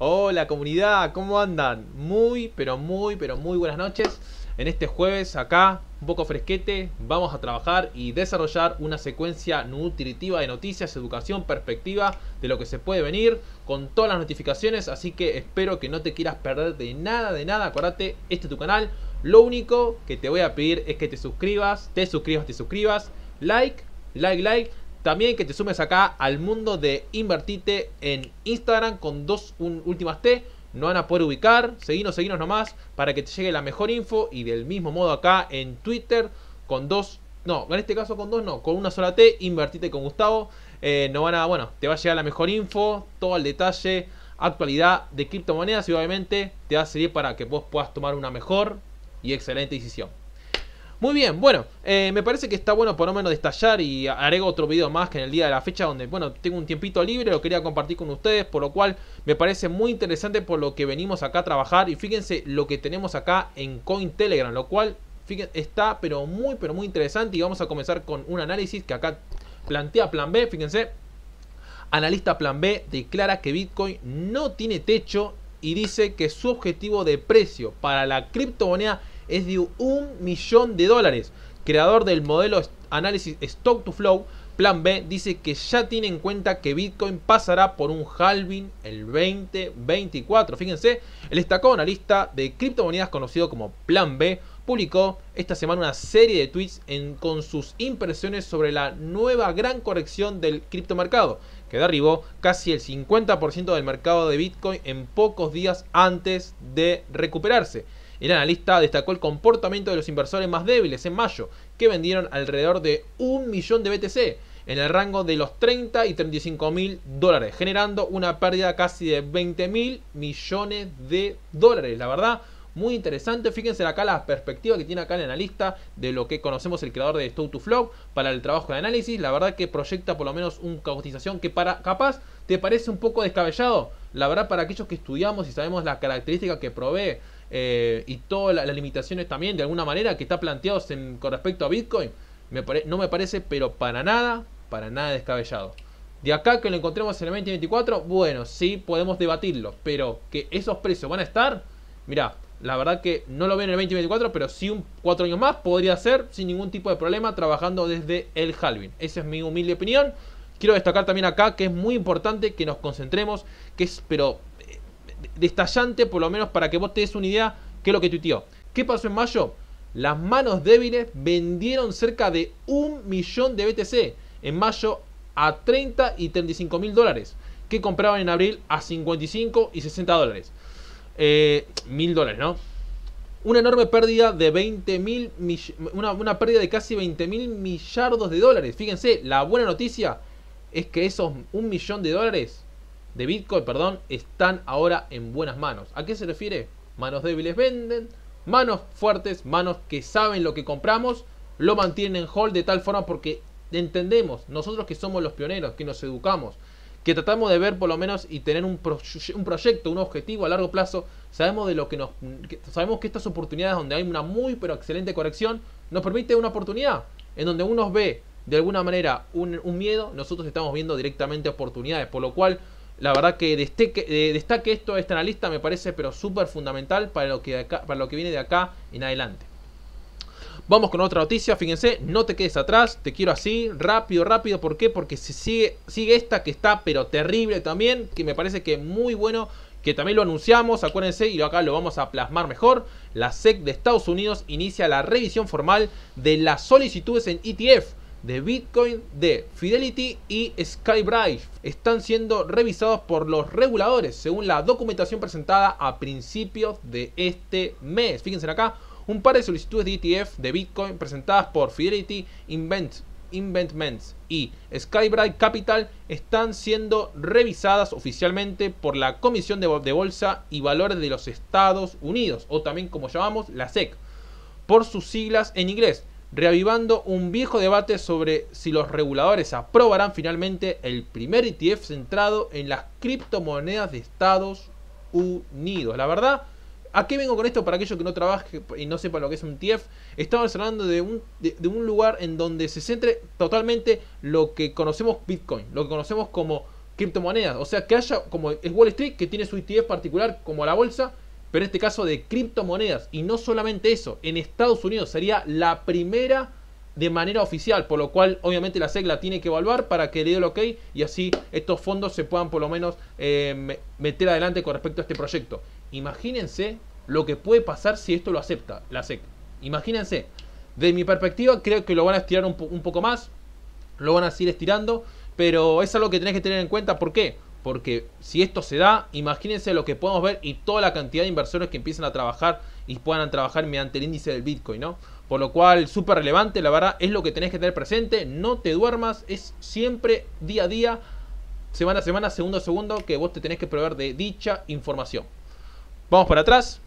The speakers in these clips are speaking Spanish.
Hola comunidad, ¿cómo andan? Muy, pero muy, pero muy buenas noches. En este jueves acá, un poco fresquete, vamos a trabajar y desarrollar una secuencia nutritiva de noticias, educación, perspectiva de lo que se puede venir con todas las notificaciones, así que espero que no te quieras perder de nada, de nada, acuérdate, este es tu canal. Lo único que te voy a pedir es que te suscribas, te suscribas, te suscribas, like, like, like también que te sumes acá al mundo de Invertite en Instagram con dos últimas T. No van a poder ubicar. Seguinos, seguinos nomás para que te llegue la mejor info. Y del mismo modo acá en Twitter con dos. No, en este caso con dos no, con una sola T, invertite con Gustavo. Eh, no van a, bueno, te va a llegar la mejor info, todo el detalle, actualidad de criptomonedas y obviamente te va a servir para que vos puedas tomar una mejor y excelente decisión. Muy bien, bueno, eh, me parece que está bueno por lo menos destallar y haré otro video más que en el día de la fecha donde, bueno, tengo un tiempito libre, lo quería compartir con ustedes, por lo cual me parece muy interesante por lo que venimos acá a trabajar y fíjense lo que tenemos acá en Cointelegram, lo cual está pero muy, pero muy interesante y vamos a comenzar con un análisis que acá plantea Plan B, fíjense, analista Plan B declara que Bitcoin no tiene techo y dice que su objetivo de precio para la criptomoneda es de un millón de dólares. Creador del modelo análisis Stock to Flow, Plan B dice que ya tiene en cuenta que Bitcoin pasará por un halving el 2024. Fíjense, el destacado analista de criptomonedas conocido como Plan B publicó esta semana una serie de tweets con sus impresiones sobre la nueva gran corrección del criptomercado, que derribó casi el 50% del mercado de Bitcoin en pocos días antes de recuperarse. El analista destacó el comportamiento de los inversores más débiles en mayo, que vendieron alrededor de un millón de BTC en el rango de los 30 y 35 mil dólares, generando una pérdida casi de 20 mil millones de dólares. La verdad, muy interesante. Fíjense acá la perspectiva que tiene acá el analista de lo que conocemos el creador de Stow to Flow para el trabajo de análisis. La verdad que proyecta por lo menos una cautización que para capaz te parece un poco descabellado. La verdad para aquellos que estudiamos y sabemos las características que provee eh, y todas las limitaciones también de alguna manera que está planteados con respecto a Bitcoin, no me parece pero para nada, para nada descabellado. De acá que lo encontremos en el 2024, bueno, sí podemos debatirlo, pero que esos precios van a estar, mirá, la verdad que no lo veo en el 2024, pero sí un cuatro años más podría ser sin ningún tipo de problema trabajando desde el Halvin. Esa es mi humilde opinión. Quiero destacar también acá que es muy importante que nos concentremos, que es pero destallante, por lo menos para que vos te des una idea qué es lo que tuiteó. ¿Qué pasó en mayo? Las manos débiles vendieron cerca de un millón de BTC en mayo a 30 y 35 mil dólares, que compraban en abril a 55 y 60 dólares. Eh, mil dólares, ¿no? Una enorme pérdida de 20 mil, una, una pérdida de casi 20 mil millardos de dólares. Fíjense, la buena noticia es que esos un millón de dólares de Bitcoin, perdón, están ahora en buenas manos. ¿A qué se refiere? Manos débiles venden, manos fuertes, manos que saben lo que compramos, lo mantienen en hold de tal forma porque entendemos, nosotros que somos los pioneros, que nos educamos, que tratamos de ver por lo menos y tener un, un proyecto, un objetivo a largo plazo, sabemos de lo que nos sabemos que estas oportunidades donde hay una muy pero excelente corrección nos permite una oportunidad en donde uno ve de alguna manera un miedo, nosotros estamos viendo directamente oportunidades, por lo cual la verdad que destaque, esto eh, destaque esto, esta analista me parece pero súper fundamental para lo, que para lo que viene de acá en adelante. Vamos con otra noticia, fíjense, no te quedes atrás, te quiero así, rápido, rápido, ¿por qué? Porque se sigue, sigue esta que está pero terrible también, que me parece que muy bueno que también lo anunciamos, acuérdense, y acá lo vamos a plasmar mejor, la SEC de Estados Unidos inicia la revisión formal de las solicitudes en ETF de Bitcoin de Fidelity y Skybridge están siendo revisados por los reguladores según la documentación presentada a principios de este mes. Fíjense acá, un par de solicitudes de ETF de Bitcoin presentadas por Fidelity Invent, Inventments y Skybright Capital están siendo revisadas oficialmente por la Comisión de Bolsa y Valores de los Estados Unidos, o también como llamamos la SEC, por sus siglas en inglés reavivando un viejo debate sobre si los reguladores aprobarán finalmente el primer ETF centrado en las criptomonedas de Estados Unidos. La verdad, ¿a qué vengo con esto para aquellos que no trabajen y no sepan lo que es un ETF? Estamos hablando de un, un lugar en donde se centre totalmente lo que conocemos Bitcoin, lo que conocemos como criptomonedas. O sea, que haya, como es Wall Street, que tiene su ETF particular como la bolsa, pero este caso de criptomonedas. Y no solamente eso, en Estados Unidos sería la primera de manera oficial, por lo cual obviamente la SEC la tiene que evaluar para que le dé el ok y así estos fondos se puedan por lo menos eh, meter adelante con respecto a este proyecto. Imagínense lo que puede pasar si esto lo acepta la SEC. Imagínense, de mi perspectiva creo que lo van a estirar un, un poco más, lo van a seguir estirando, pero es algo que tenés que tener en cuenta, ¿por qué? porque si esto se da, imagínense lo que podemos ver y toda la cantidad de inversores que empiezan a trabajar y puedan trabajar mediante el índice del Bitcoin, ¿no? Por lo cual, súper relevante, la verdad, es lo que tenés que tener presente, no te duermas, es siempre día a día, semana a semana, segundo a segundo, que vos te tenés que proveer de dicha información. Vamos para atrás.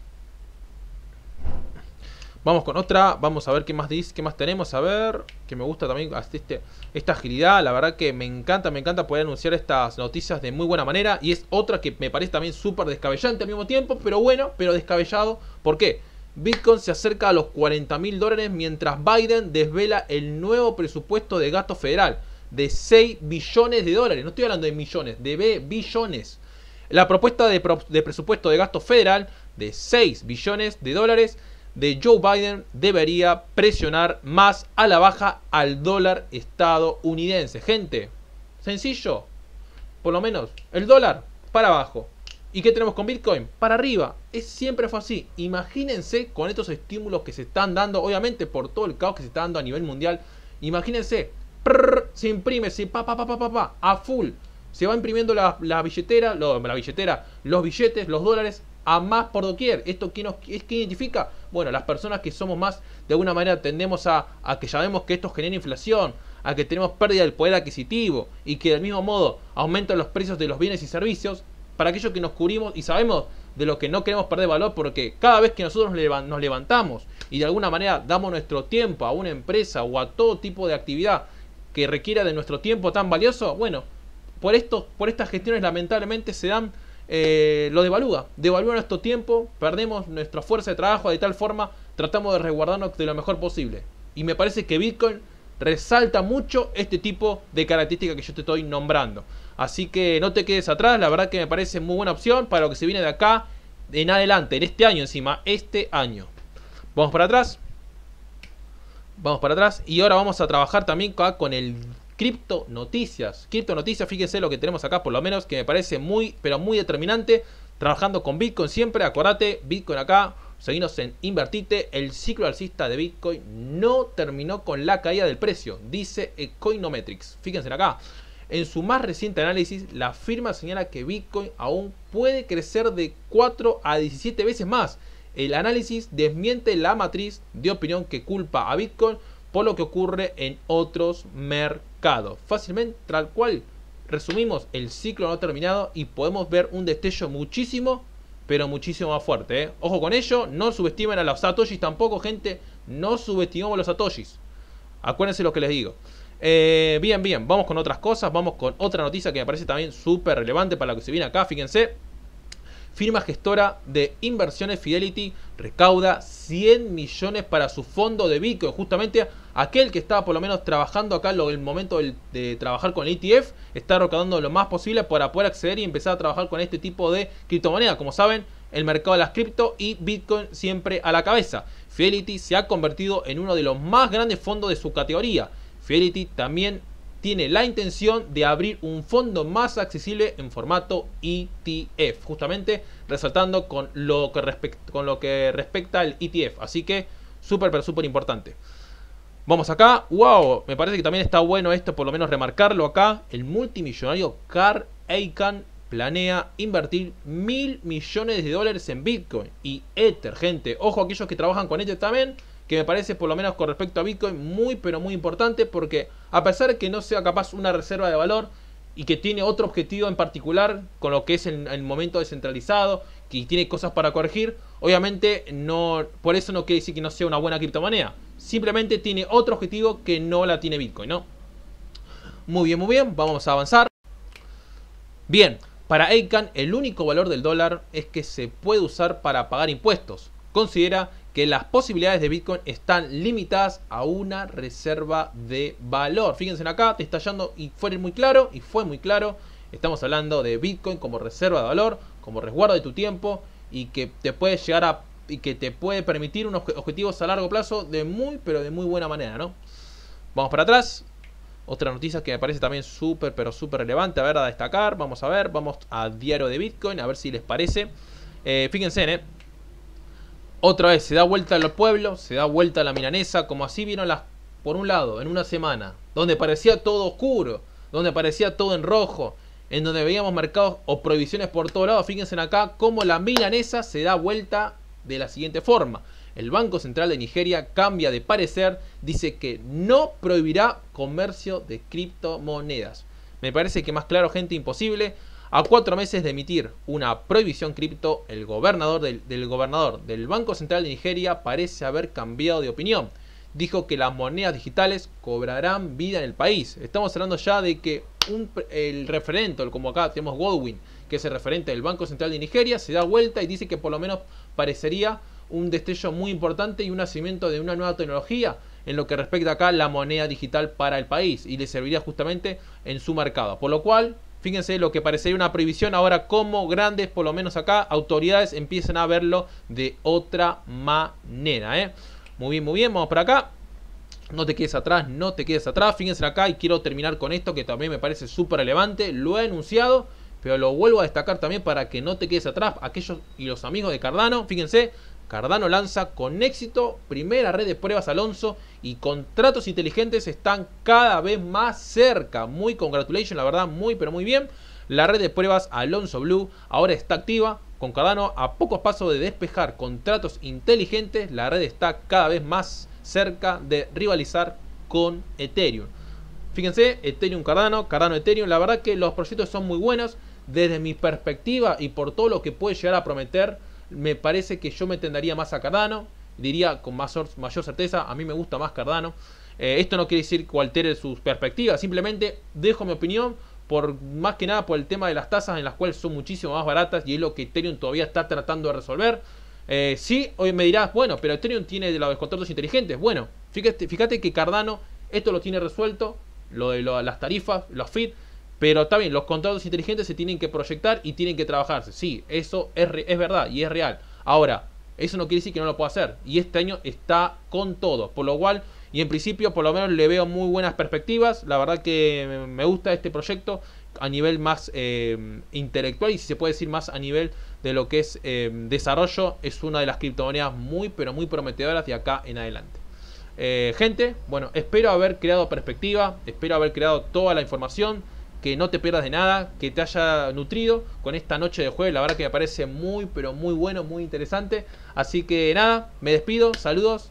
Vamos con otra, vamos a ver qué más dice, qué más tenemos, a ver, que me gusta también este, esta agilidad, la verdad que me encanta, me encanta poder anunciar estas noticias de muy buena manera y es otra que me parece también súper descabellante al mismo tiempo, pero bueno, pero descabellado, ¿por qué? Bitcoin se acerca a los 40 mil dólares mientras Biden desvela el nuevo presupuesto de gasto federal de 6 billones de dólares, no estoy hablando de millones, de billones. La propuesta de, de presupuesto de gasto federal de 6 billones de dólares de Joe Biden debería presionar más a la baja al dólar estadounidense. Gente, sencillo, por lo menos el dólar para abajo. ¿Y qué tenemos con Bitcoin? Para arriba. Es, siempre fue así. Imagínense con estos estímulos que se están dando, obviamente por todo el caos que se está dando a nivel mundial. Imagínense, se imprime, se pa, pa, pa, pa, pa, a full. Se va imprimiendo la, billetera, la billetera, los billetes, los dólares, a más por doquier. ¿Esto qué, nos, identifica? Bueno, las personas que somos más, de alguna manera tendemos a, que sabemos que esto genera inflación, a que tenemos pérdida del poder adquisitivo y que del mismo modo aumentan los precios de los bienes y servicios, para aquellos que nos cubrimos y sabemos de lo que no queremos perder valor, porque cada vez que nosotros nos levantamos y de alguna manera damos nuestro tiempo a una empresa o a todo tipo de actividad que requiera de nuestro tiempo tan valioso, bueno, por, esto por estas gestiones lamentablemente se dan eh, lo devalúa, devalúa nuestro tiempo, perdemos nuestra fuerza de trabajo, de tal forma tratamos de resguardarnos de lo mejor posible. Y me parece que Bitcoin resalta mucho este tipo de características que yo te estoy nombrando. Así que no te quedes atrás, la verdad que me parece muy buena opción para lo que se viene de acá en adelante, en este año encima, este año. Vamos para atrás. Vamos para atrás y ahora vamos a trabajar también con el Cripto Noticias. Cripto Noticias, fíjense lo que tenemos acá, por lo menos, que me parece muy, pero muy determinante. Trabajando con Bitcoin siempre, acuérdate Bitcoin acá, seguimos en Invertite. El ciclo alcista de Bitcoin no terminó con la caída del precio, dice Coinometrics. Fíjense acá. En su más reciente análisis, la firma señala que Bitcoin aún puede crecer de 4 a 17 veces más. El análisis desmiente la matriz de opinión que culpa a Bitcoin por lo que ocurre en otros mercados. Fácilmente, tal cual, resumimos, el ciclo no terminado y podemos ver un destello muchísimo, pero muchísimo más fuerte. ¿eh? Ojo con ello, no subestimen a los satoshis tampoco, gente, no subestimamos a los satoshis. Acuérdense lo que les digo. Eh, bien, bien, vamos con otras cosas, vamos con otra noticia que me parece también súper relevante para lo que se viene acá, fíjense. Firma gestora de inversiones Fidelity recauda 100 millones para su fondo de Bitcoin, justamente aquel que estaba por lo menos trabajando acá, en el momento de, trabajar con el ETF, está arrojando lo más posible para poder acceder y empezar a trabajar con este tipo de criptomonedas. Como saben, el mercado de las cripto y Bitcoin siempre a la cabeza. Fidelity se ha convertido en uno de los más grandes fondos de su categoría. Fidelity también tiene la intención de abrir un fondo más accesible en formato ETF, justamente resaltando con lo que, con lo que respecta al ETF. Así que súper, súper importante. Vamos acá. ¡Wow! Me parece que también está bueno esto, por lo menos remarcarlo acá. El multimillonario Carl Aikan planea invertir mil millones de dólares en Bitcoin y Ether, gente. Ojo a aquellos que trabajan con Ether también, que me parece por lo menos con respecto a Bitcoin muy pero muy importante porque a pesar de que no sea capaz una reserva de valor, y que tiene otro objetivo en particular con lo que es el, el momento descentralizado, que tiene cosas para corregir, obviamente no, por eso no quiere decir que no sea una buena criptomoneda. Simplemente tiene otro objetivo que no la tiene Bitcoin, ¿no? Muy bien, muy bien, vamos a avanzar. Bien, para Aikan el único valor del dólar es que se puede usar para pagar impuestos. Considera que las posibilidades de Bitcoin están limitadas a una reserva de valor. Fíjense acá, te está y fue muy claro, y fue muy claro. Estamos hablando de Bitcoin como reserva de valor, como resguardo de tu tiempo y que te puede llegar a y que te puede permitir unos objetivos a largo plazo de muy pero de muy buena manera, ¿no? Vamos para atrás. Otra noticia que me parece también súper pero súper relevante, a ver, a destacar. Vamos a ver, vamos a diario de Bitcoin, a ver si les parece. Eh, fíjense, ¿eh? Otra vez, se da vuelta al pueblo, se da vuelta a la milanesa, como así vieron las, por un lado, en una semana, donde parecía todo oscuro, donde parecía todo en rojo, en donde veíamos mercados o prohibiciones por todos lados. Fíjense acá cómo la milanesa se da vuelta de la siguiente forma. El Banco Central de Nigeria cambia de parecer, dice que no prohibirá comercio de criptomonedas. Me parece que más claro, gente, imposible. A cuatro meses de emitir una prohibición cripto, el gobernador del, gobernador del Banco Central de Nigeria parece haber cambiado de opinión. Dijo que las monedas digitales cobrarán vida en el país. Estamos hablando ya de que el referente, como acá tenemos Godwin, que es el referente del Banco Central de Nigeria, se da vuelta y dice que por lo menos parecería un destello muy importante y un nacimiento de una nueva tecnología en lo que respecta acá a la moneda digital para el país y le serviría justamente en su mercado. Por lo cual, Fíjense lo que parecería una prohibición, ahora como grandes, por lo menos acá, autoridades empiezan a verlo de otra manera. ¿eh? Muy bien, muy bien, vamos para acá. No te quedes atrás, no te quedes atrás. Fíjense acá y quiero terminar con esto que también me parece súper relevante. Lo he anunciado, pero lo vuelvo a destacar también para que no te quedes atrás. Aquellos y los amigos de Cardano, fíjense, Cardano lanza con éxito primera red de pruebas Alonso y contratos inteligentes están cada vez más cerca. Muy congratulations, la verdad, muy pero muy bien. La red de pruebas Alonso Blue ahora está activa. Con Cardano a pocos pasos de despejar contratos inteligentes, la red está cada vez más cerca de rivalizar con Ethereum. Fíjense, Ethereum Cardano, Cardano Ethereum, la verdad que los proyectos son muy buenos desde mi perspectiva y por todo lo que puede llegar a prometer me parece que yo me tendería más a Cardano, diría con más, mayor certeza, a mí me gusta más Cardano. Eh, esto no quiere decir que altere sus perspectivas, simplemente dejo mi opinión por más que nada por el tema de las tasas en las cuales son muchísimo más baratas y es lo que Ethereum todavía está tratando de resolver. Si eh, sí, hoy me dirás, bueno, pero Ethereum tiene de los contratos inteligentes. Bueno, fíjate, fíjate que Cardano esto lo tiene resuelto, lo de las tarifas, los fit pero está bien, los contratos inteligentes se tienen que proyectar y tienen que trabajarse. Sí, eso es, es verdad y es real. Ahora, eso no quiere decir que no lo pueda hacer. Y este año está con todo. Por lo cual, y en principio, por lo menos le veo muy buenas perspectivas. La verdad que me gusta este proyecto a nivel más eh, intelectual y si se puede decir más a nivel de lo que es eh, desarrollo. Es una de las criptomonedas muy, pero muy prometedoras de acá en adelante. Eh, gente, bueno, espero haber creado perspectiva, espero haber creado toda la información que no te pierdas de nada, que te haya nutrido con esta noche de jueves. La verdad que me parece muy, pero muy bueno, muy interesante. Así que nada, me despido, saludos.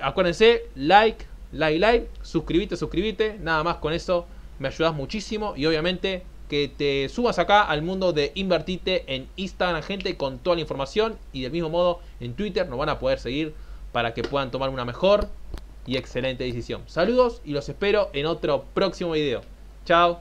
Acuérdense, like, like, like, suscribite, suscribite. Nada más con eso me ayudas muchísimo y obviamente que te subas acá al mundo de Invertite en Instagram, gente, con toda la información y del mismo modo en Twitter nos van a poder seguir para que puedan tomar una mejor y excelente decisión. Saludos y los espero en otro próximo video. Chao.